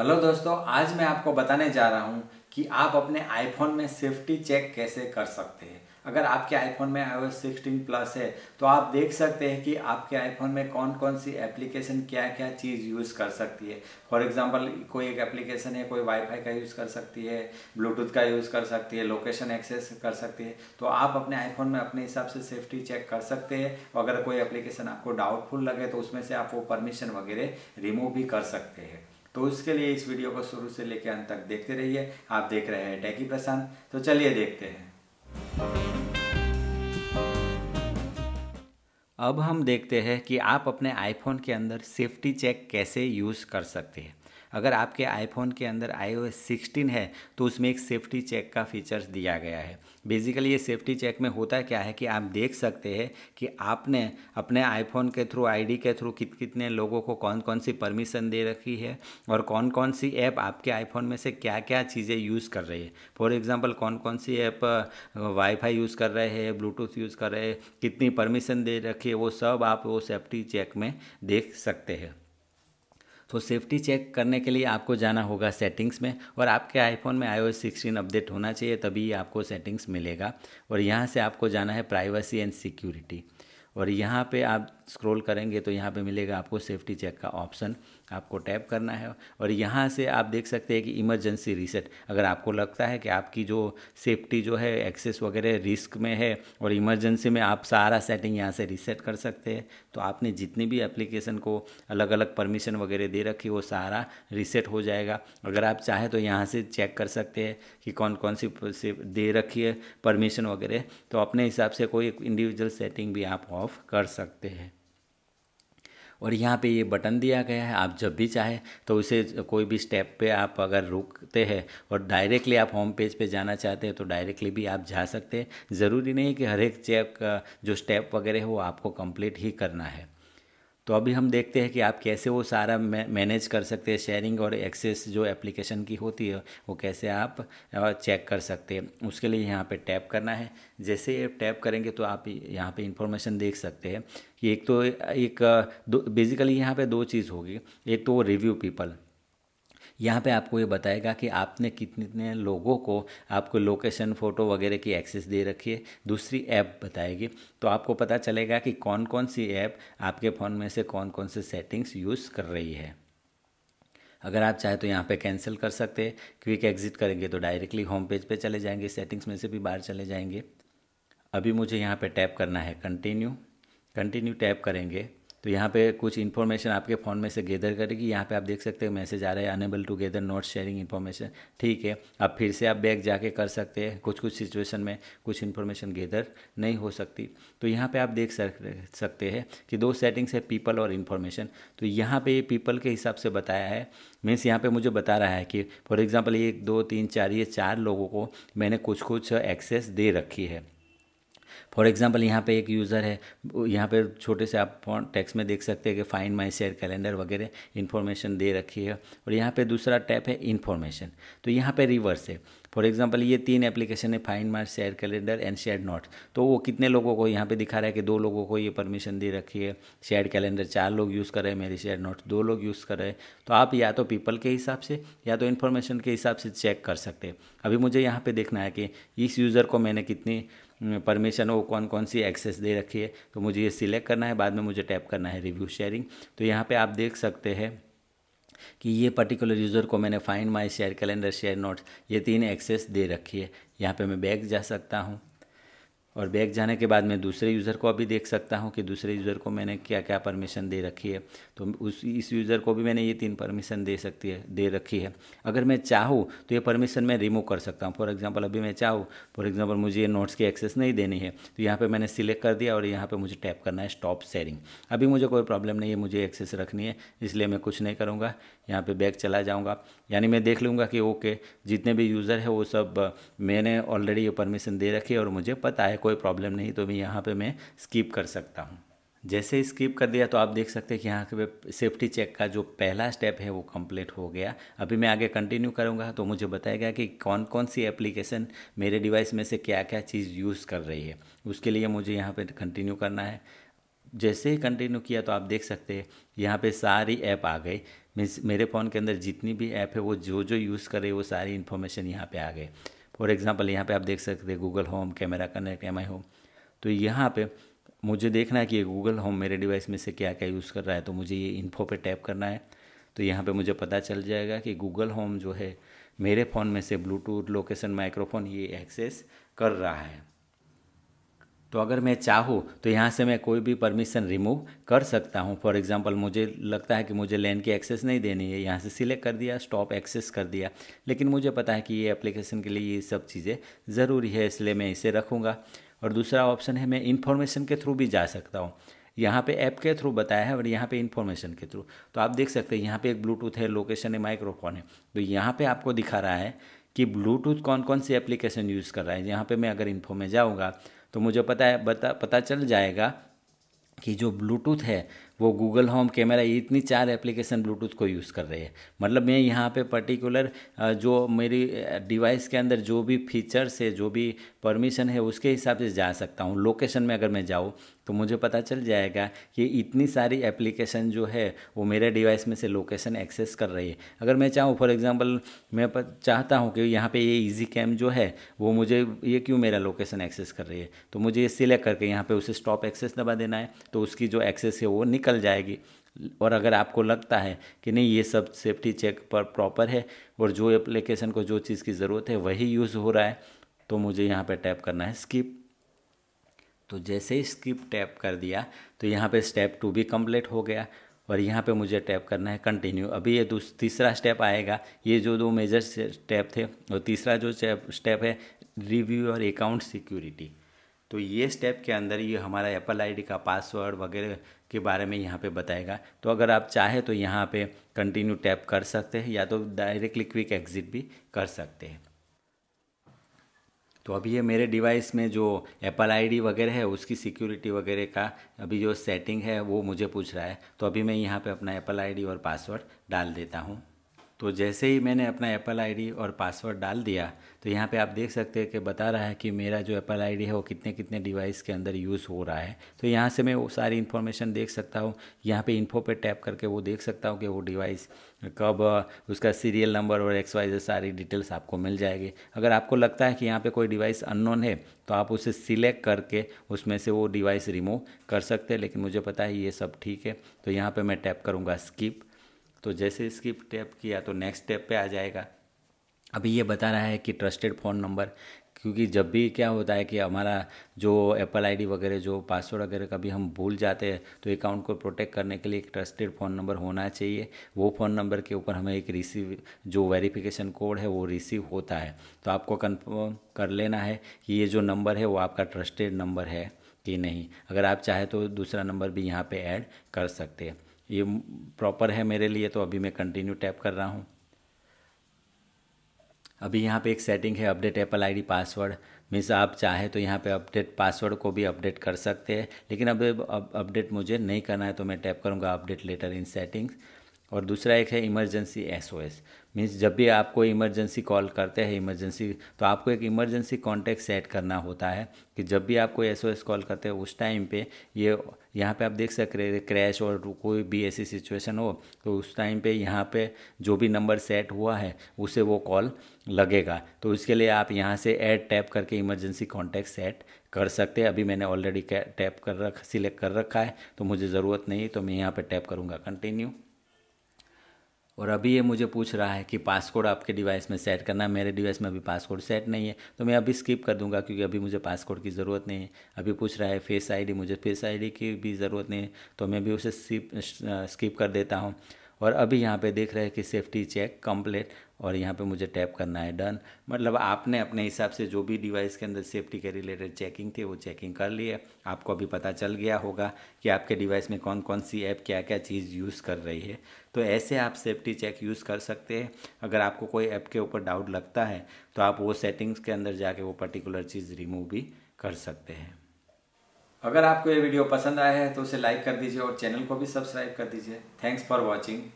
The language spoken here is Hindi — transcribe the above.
हेलो दोस्तों आज मैं आपको बताने जा रहा हूँ कि आप अपने आईफोन में सेफ्टी चेक कैसे कर सकते हैं अगर आपके आईफोन में आई ओ सिक्सटीन प्लस है तो आप देख सकते हैं कि आपके आईफोन में कौन कौन सी एप्लीकेशन क्या क्या चीज़ यूज़ कर सकती है फॉर एग्जांपल कोई एक एप्लीकेशन है कोई वाईफाई का यूज़ कर सकती है ब्लूटूथ का यूज़ कर सकती है लोकेशन एक्सेस कर सकती है तो आप अपने आईफोन में अपने हिसाब से सेफ्टी चेक कर सकते हैं अगर कोई एप्लीकेशन आपको डाउटफुल लगे तो उसमें से आप वो परमिशन वगैरह रिमूव भी कर सकते हैं तो उसके लिए इस वीडियो को शुरू से लेकर अंत तक देखते रहिए आप देख रहे हैं टैकी प्रशांत तो चलिए देखते हैं अब हम देखते हैं कि आप अपने आईफोन के अंदर सेफ्टी चेक कैसे यूज़ कर सकते हैं अगर आपके आईफोन के अंदर आई ओ है तो उसमें एक सेफ्टी चेक का फीचर्स दिया गया है बेसिकली ये सेफ्टी चेक में होता क्या है कि आप देख सकते हैं कि आपने अपने आईफोन के थ्रू आईडी के थ्रू कित कितने लोगों को कौन कौन सी परमिशन दे रखी है और कौन कौन सी ऐप आपके आईफोन में से क्या क्या चीज़ें यूज़ कर रही है फॉर एग्ज़ाम्पल कौन कौन सी ऐप वाईफाई यूज़ कर रहे हैं ब्लूटूथ यूज़ कर रहे हैं कितनी परमिशन दे रखी है वो सब आप वो सेफ्टी चेक में देख सकते हैं तो सेफ्टी चेक करने के लिए आपको जाना होगा सेटिंग्स में और आपके आईफोन में आई ओ सिक्सटीन अपडेट होना चाहिए तभी आपको सेटिंग्स मिलेगा और यहाँ से आपको जाना है प्राइवेसी एंड सिक्योरिटी और यहाँ पे आप स्क्रॉल करेंगे तो यहाँ पे मिलेगा आपको सेफ्टी चेक का ऑप्शन आपको टैप करना है और यहाँ से आप देख सकते हैं कि इमरजेंसी रीसेट अगर आपको लगता है कि आपकी जो सेफ्टी जो है एक्सेस वगैरह रिस्क में है और इमरजेंसी में आप सारा सेटिंग यहाँ से रीसेट कर सकते हैं तो आपने जितनी भी एप्लीकेशन को अलग अलग परमिशन वगैरह दे रखी वो सारा रीसेट हो जाएगा अगर आप चाहें तो यहाँ से चेक कर सकते हैं कि कौन कौन सी दे रखी है परमिशन वगैरह तो अपने हिसाब से कोई इंडिविजुअल सेटिंग भी आप ऑफ कर सकते हैं और यहाँ पे ये बटन दिया गया है आप जब भी चाहे तो उसे कोई भी स्टेप पे आप अगर रुकते हैं और डायरेक्टली आप होम पेज पे जाना चाहते हैं तो डायरेक्टली भी आप जा सकते हैं ज़रूरी नहीं कि हर एक चेक जो स्टेप वगैरह है वो आपको कंप्लीट ही करना है तो अभी हम देखते हैं कि आप कैसे वो सारा मैनेज कर सकते हैं शेयरिंग और एक्सेस जो एप्लीकेशन की होती है वो कैसे आप चेक कर सकते हैं उसके लिए यहाँ पे टैप करना है जैसे ये टैप करेंगे तो आप यहाँ पे इंफॉर्मेशन देख सकते हैं कि एक तो एक बेसिकली यहाँ पे दो चीज़ होगी एक तो रिव्यू पीपल यहाँ पे आपको ये बताएगा कि आपने कितने लोगों को आपको लोकेशन फ़ोटो वगैरह की एक्सेस दे रखी है दूसरी ऐप बताएगी तो आपको पता चलेगा कि कौन कौन सी ऐप आपके फ़ोन में से कौन कौन से सेटिंग्स यूज़ कर रही है अगर आप चाहे तो यहाँ पे कैंसिल कर सकते हैं क्विक एग्ज़िट करेंगे तो डायरेक्टली होम पेज पे चले जाएंगे सेटिंग्स में से भी बाहर चले जाएंगे अभी मुझे यहाँ पे टैप करना है कंटिन्यू कंटिन्यू टैप करेंगे तो यहाँ पे कुछ इन्फॉर्मेशन आपके फ़ोन में से गेदर करेगी यहाँ पे आप देख सकते हैं मैसेज आ रहा है unable to gather not sharing information ठीक है अब फिर से आप बैग जाके कर सकते हैं कुछ कुछ सिचुएशन में कुछ इन्फॉर्मेशन गेदर नहीं हो सकती तो यहाँ पे आप देख सकते हैं कि दो सेटिंग्स है पीपल और इन्फॉर्मेशन तो यहाँ पर ये पीपल के हिसाब से बताया है मीन्स यहाँ पर मुझे बता रहा है कि फॉर एग्ज़ाम्पल ये दो तीन चार ये चार लोगों को मैंने कुछ कुछ एक्सेस दे रखी है फॉर एग्ज़ाम्पल यहाँ पे एक यूज़र है यहाँ पे छोटे से आप टेक्स में देख सकते हैं कि फाइंड माई शेयर कैलेंडर वगैरह इन्फॉर्मेशन दे रखी है और यहाँ पे दूसरा टैप है इन्फॉर्मेशन तो यहाँ पे रिवर्स है फॉर एग्जाम्पल ये तीन एप्लीकेशन है find my share calendar and share note तो वो कितने लोगों को यहाँ पे दिखा रहा है कि दो लोगों को ये परमिशन दे रखी है शेयर कैलेंडर चार लोग यूज़ कर रहे हैं मेरी शेयर नोट दो लोग यूज़ कर रहे हैं तो आप या तो पीपल के हिसाब से या तो इन्फॉर्मेशन के हिसाब से चेक कर सकते हैं अभी मुझे यहाँ पर देखना है कि इस यूज़र को मैंने कितनी परमिशन वो कौन कौन सी एक्सेस दे रखी है तो मुझे ये सिलेक्ट करना है बाद में मुझे टैप करना है रिव्यू शेयरिंग तो यहाँ पे आप देख सकते हैं कि ये पर्टिकुलर यूज़र को मैंने find my share calendar share notes ये तीन एक्सेस दे रखी है यहाँ पे मैं बैग जा सकता हूँ और बैक जाने के बाद मैं दूसरे यूज़र को अभी देख सकता हूँ कि दूसरे यूज़र को मैंने क्या क्या परमिशन दे रखी है तो उस इस यूज़र को भी मैंने ये तीन परमिशन दे सकती है दे रखी है अगर मैं चाहूँ तो ये परमिशन मैं रिमूव कर सकता हूँ फॉर एग्जाम्पल अभी मैं चाहूँ फॉर एग्जाम्पल मुझे ये नोट्स की एक्सेस नहीं देनी है तो यहाँ पर मैंने सिलेक्ट कर दिया और यहाँ पर मुझे टैप करना है स्टॉप शेयरिंग अभी मुझे कोई प्रॉब्लम नहीं है मुझे एक्सेस रखनी है इसलिए मैं कुछ नहीं करूँगा यहाँ पे बैक चला जाऊँगा यानी मैं देख लूँगा कि ओके जितने भी यूज़र है वो सब मैंने ऑलरेडी ये परमिशन दे रखी है और मुझे पता है कोई प्रॉब्लम नहीं तो मैं यहाँ पर मैं स्किप कर सकता हूँ जैसे स्किप कर दिया तो आप देख सकते हैं कि यहाँ पे सेफ्टी चेक का जो पहला स्टेप है वो कंप्लीट हो गया अभी मैं आगे कंटिन्यू करूँगा तो मुझे बताएगा कि कौन कौन सी एप्लीकेशन मेरे डिवाइस में से क्या क्या चीज़ यूज़ कर रही है उसके लिए मुझे यहाँ पे कंटिन्यू करना है जैसे ही कंटिन्यू किया तो आप देख सकते हैं यहाँ पे सारी ऐप आ गई मीन्स मेरे फ़ोन के अंदर जितनी भी ऐप है वो जो जो यूज़ करे वो सारी इन्फॉर्मेशन यहाँ पे आ गए फॉर एग्ज़ाम्पल यहाँ पे आप देख सकते हैं Google home camera connect M I home तो यहाँ पे मुझे देखना है कि गूगल होम मेरे डिवाइस में से क्या क्या यूज़ कर रहा है तो मुझे ये इन्फो पे टैप करना है तो यहाँ पे मुझे पता चल जाएगा कि गूगल होम जो है मेरे फ़ोन में से ब्लूटूथ लोकेशन माइक्रोफोन ये एक्सेस कर रहा है तो अगर मैं चाहूँ तो यहाँ से मैं कोई भी परमिशन रिमूव कर सकता हूँ फॉर एग्ज़ाम्पल मुझे लगता है कि मुझे लेन की एक्सेस नहीं देनी है यहाँ से सिलेक्ट कर दिया स्टॉप एक्सेस कर दिया लेकिन मुझे पता है कि ये एप्लीकेशन के लिए ये सब चीज़ें ज़रूरी है इसलिए मैं इसे रखूँगा और दूसरा ऑप्शन है मैं इन्फॉर्मेशन के थ्रू भी जा सकता हूँ यहाँ पे ऐप के थ्रू बताया है और यहाँ पे इन्फॉर्मेशन के थ्रू तो आप देख सकते हैं यहाँ पे एक ब्लूटूथ है लोकेशन है माइक्रोफोन है तो यहाँ पे आपको दिखा रहा है कि ब्लूटूथ कौन कौन सी एप्लीकेशन यूज़ कर रहा है यहाँ पे मैं अगर इन्फो में जाऊँगा तो मुझे पता है बता पता चल जाएगा कि जो ब्लूटूथ है वो गूगल होम कैमरा ये इतनी चार एप्लीकेशन ब्लूटूथ को यूज़ कर रहे हैं मतलब मैं यहाँ पे पर्टिकुलर जो मेरी डिवाइस के अंदर जो भी फीचर्स है जो भी परमिशन है उसके हिसाब से जा सकता हूँ लोकेशन में अगर मैं जाऊँ तो मुझे पता चल जाएगा कि इतनी सारी एप्लीकेशन जो है वो मेरे डिवाइस में से लोकेशन एक्सेस कर रही है अगर मैं चाहूँ फॉर एग्ज़ाम्पल मैं चाहता हूँ कि यहाँ पर ये ईजी कैम जो है वो मुझे ये क्यों मेरा लोकेशन एक्सेस कर रही है तो मुझे ये सिलेक्ट करके यहाँ पर उसे स्टॉप एक्सेस दबा देना है तो उसकी जो एक्सेस है वो निकल जाएगी और अगर आपको लगता है कि नहीं ये सब सेफ्टी चेक पर प्रॉपर है और जो एप्लीकेशन को जो चीज़ की ज़रूरत है वही यूज़ हो रहा है तो मुझे यहाँ पर टैप करना है स्किप तो जैसे ही स्किप टैप कर दिया तो यहाँ पे स्टेप टू भी कंप्लीट हो गया और यहाँ पे मुझे टैप करना है कंटिन्यू अभी ये तीसरा स्टेप आएगा ये जो दो मेजर स्टेप थे और तीसरा जो स्टेप है रिव्यू और अकाउंट सिक्योरिटी तो ये स्टेप के अंदर ये हमारा एप्पल आईडी का पासवर्ड वगैरह के बारे में यहाँ पे बताएगा तो अगर आप चाहे तो यहाँ पे कंटिन्यू टैप कर सकते हैं या तो डायरेक्टली क्विक एग्जिट भी कर सकते हैं तो अभी ये मेरे डिवाइस में जो एप्पल आईडी वगैरह है उसकी सिक्योरिटी वगैरह का अभी जो सेटिंग है वो मुझे पूछ रहा है तो अभी मैं यहाँ पे अपना एप्पल आईडी और पासवर्ड डाल देता हूँ तो जैसे ही मैंने अपना एप्पल आईडी और पासवर्ड डाल दिया तो यहाँ पे आप देख सकते हैं कि बता रहा है कि मेरा जो एप्पल आईडी है वो कितने कितने डिवाइस के अंदर यूज़ हो रहा है तो यहाँ से मैं वो सारी इन्फॉर्मेशन देख सकता हूँ यहाँ पे इन्फो पे टैप करके वो देख सकता हूँ कि वो डिवाइस कब उसका सीरियल नंबर और एक्स वाई सारी डिटेल्स आपको मिल जाएगी अगर आपको लगता है कि यहाँ पर कोई डिवाइस अननोन है तो आप उसे सिलेक्ट करके उसमें से वो डिवाइस रिमूव कर सकते हैं लेकिन मुझे पता है ये सब ठीक है तो यहाँ पर मैं टैप करूँगा स्किप तो जैसे स्किप टैप किया तो नेक्स्ट टैप पे आ जाएगा अभी ये बता रहा है कि ट्रस्टेड फ़ोन नंबर क्योंकि जब भी क्या होता है कि हमारा जो एप्पल आईडी वगैरह जो पासवर्ड वगैरह कभी हम भूल जाते हैं तो अकाउंट को प्रोटेक्ट करने के लिए एक ट्रस्टेड फ़ोन नंबर होना चाहिए वो फ़ोन नंबर के ऊपर हमें एक रिसीव जो वेरिफिकेशन कोड है वो रिसीव होता है तो आपको कन्फर्म कर लेना है कि ये जो नंबर है वो आपका ट्रस्टेड नंबर है कि नहीं अगर आप चाहें तो दूसरा नंबर भी यहाँ पर ऐड कर सकते हैं ये प्रॉपर है मेरे लिए तो अभी मैं कंटिन्यू टैप कर रहा हूँ अभी यहाँ पे एक सेटिंग है update Apple ID password means आप चाहे तो यहाँ पे अपडेट पासवर्ड को भी अपडेट कर सकते हैं लेकिन अब अपडेट मुझे नहीं करना है तो मैं टैप करूँगा अपडेट लेटर इन सेटिंग्स और दूसरा एक है इमरजेंसी एस मीन्स जब भी आपको इमरजेंसी कॉल करते हैं इमरजेंसी तो आपको एक इमरजेंसी कॉन्टैक्ट सेट करना होता है कि जब भी आप ओ एस कॉल करते हैं उस टाइम पे ये यहाँ पे आप देख सक रहे क्रैश और कोई भी ऐसी सिचुएशन हो तो उस टाइम पे यहाँ पे जो भी नंबर सेट हुआ है उसे वो कॉल लगेगा तो इसके लिए आप यहाँ से ऐड टैप करके इमरजेंसी कॉन्टैक्ट सेट कर सकते हैं अभी मैंने ऑलरेडी टैप कर रख सिलेक्ट कर रखा है तो मुझे ज़रूरत नहीं तो मैं यहाँ पर टैप करूँगा कंटिन्यू और अभी ये मुझे पूछ रहा है कि पासकोड आपके डिवाइस में सेट करना है मेरे डिवाइस में अभी पासकोड सेट नहीं है तो मैं अभी स्किप कर दूंगा क्योंकि अभी मुझे पासकोड की ज़रूरत नहीं है अभी पूछ रहा है फेस आईडी मुझे फेस आईडी की भी ज़रूरत नहीं है तो मैं भी उसे स्किप कर देता हूँ और अभी यहाँ पे देख रहे हैं कि सेफ्टी चेक कंप्लीट और यहाँ पे मुझे टैप करना है डन मतलब आपने अपने हिसाब से जो भी डिवाइस के अंदर सेफ्टी के रिलेटेड चेकिंग थी वो चेकिंग कर ली है आपको अभी पता चल गया होगा कि आपके डिवाइस में कौन कौन सी ऐप क्या क्या चीज़ यूज़ कर रही है तो ऐसे आप सेफ्टी चेक यूज़ कर सकते हैं अगर आपको कोई ऐप के ऊपर डाउट लगता है तो आप वो सेटिंग्स के अंदर जाके वो पर्टिकुलर चीज़ रिमूव भी कर सकते हैं अगर आपको ये वीडियो पसंद आया है तो उसे लाइक कर दीजिए और चैनल को भी सब्सक्राइब कर दीजिए थैंक्स फॉर वॉचिंग